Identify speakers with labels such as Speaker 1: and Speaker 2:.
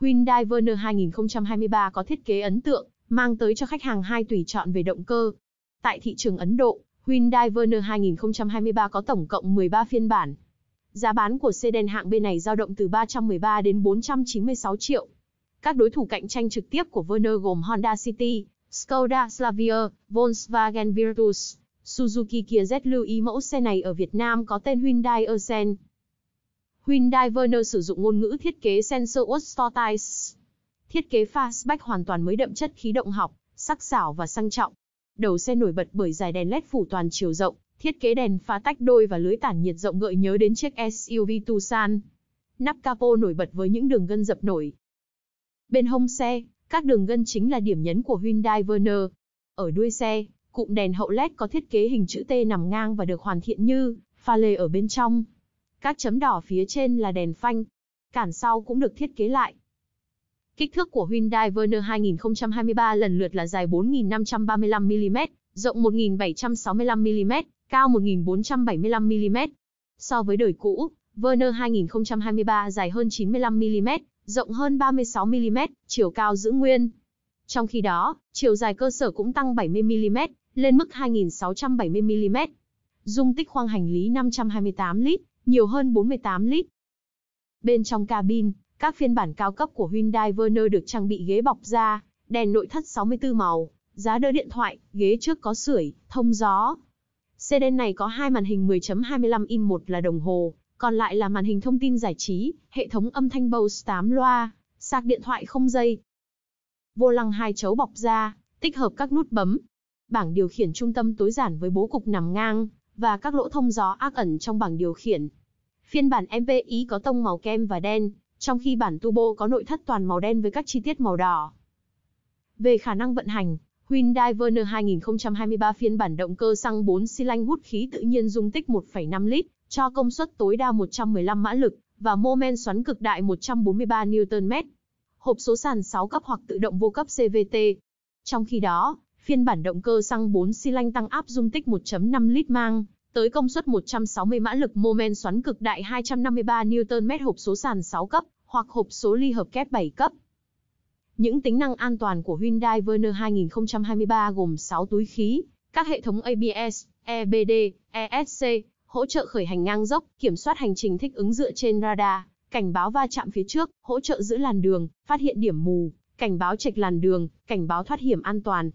Speaker 1: Hyundai Verner 2023 có thiết kế ấn tượng, mang tới cho khách hàng hai tùy chọn về động cơ. Tại thị trường Ấn Độ, Hyundai Verner 2023 có tổng cộng 13 phiên bản. Giá bán của sedan hạng B này dao động từ 313 đến 496 triệu. Các đối thủ cạnh tranh trực tiếp của Verner gồm Honda City, Skoda Slavia, Volkswagen Virtus, Suzuki Kia ý mẫu xe này ở Việt Nam có tên Hyundai Accent. Hyundai Verna sử dụng ngôn ngữ thiết kế Sensuous Tortoise. Thiết kế fastback hoàn toàn mới đậm chất khí động học, sắc sảo và sang trọng. Đầu xe nổi bật bởi dải đèn led phủ toàn chiều rộng, thiết kế đèn pha tách đôi và lưới tản nhiệt rộng gợi nhớ đến chiếc SUV Tucson. Nắp capo nổi bật với những đường gân dập nổi. Bên hông xe, các đường gân chính là điểm nhấn của Hyundai Verna. Ở đuôi xe, cụm đèn hậu LED có thiết kế hình chữ T nằm ngang và được hoàn thiện như pha lê ở bên trong, các chấm đỏ phía trên là đèn phanh, cản sau cũng được thiết kế lại. Kích thước của Hyundai Verner 2023 lần lượt là dài 4.535mm, rộng 1.765mm, cao 1.475mm. So với đời cũ, Verner 2023 dài hơn 95mm, rộng hơn 36mm, chiều cao giữ nguyên. Trong khi đó, chiều dài cơ sở cũng tăng 70mm, lên mức 2.670mm. Dung tích khoang hành lý 528 lít, nhiều hơn 48 lít. Bên trong cabin, các phiên bản cao cấp của Hyundai Verner được trang bị ghế bọc da, đèn nội thất 64 màu, giá đỡ điện thoại, ghế trước có sưởi, thông gió. Xe đen này có hai màn hình 10.25 in một là đồng hồ, còn lại là màn hình thông tin giải trí, hệ thống âm thanh Bose 8 loa, sạc điện thoại không dây. Vô lăng hai chấu bọc da, tích hợp các nút bấm. Bảng điều khiển trung tâm tối giản với bố cục nằm ngang, và các lỗ thông gió ác ẩn trong bảng điều khiển. Phiên bản MPI có tông màu kem và đen, trong khi bản turbo có nội thất toàn màu đen với các chi tiết màu đỏ. Về khả năng vận hành, Hyundai Verna 2023 phiên bản động cơ xăng 4 xi lanh hút khí tự nhiên dung tích 1,5 lít, cho công suất tối đa 115 mã lực và mô men xoắn cực đại 143 Nm. Hộp số sàn 6 cấp hoặc tự động vô cấp CVT. Trong khi đó, Phiên bản động cơ xăng 4 xi lanh tăng áp dung tích 1.5 lít mang tới công suất 160 mã lực mô men xoắn cực đại 253 Nm hộp số sàn 6 cấp hoặc hộp số ly hợp kép 7 cấp. Những tính năng an toàn của Hyundai Verna 2023 gồm 6 túi khí, các hệ thống ABS, EBD, ESC, hỗ trợ khởi hành ngang dốc, kiểm soát hành trình thích ứng dựa trên radar, cảnh báo va chạm phía trước, hỗ trợ giữ làn đường, phát hiện điểm mù, cảnh báo trạch làn đường, cảnh báo thoát hiểm an toàn,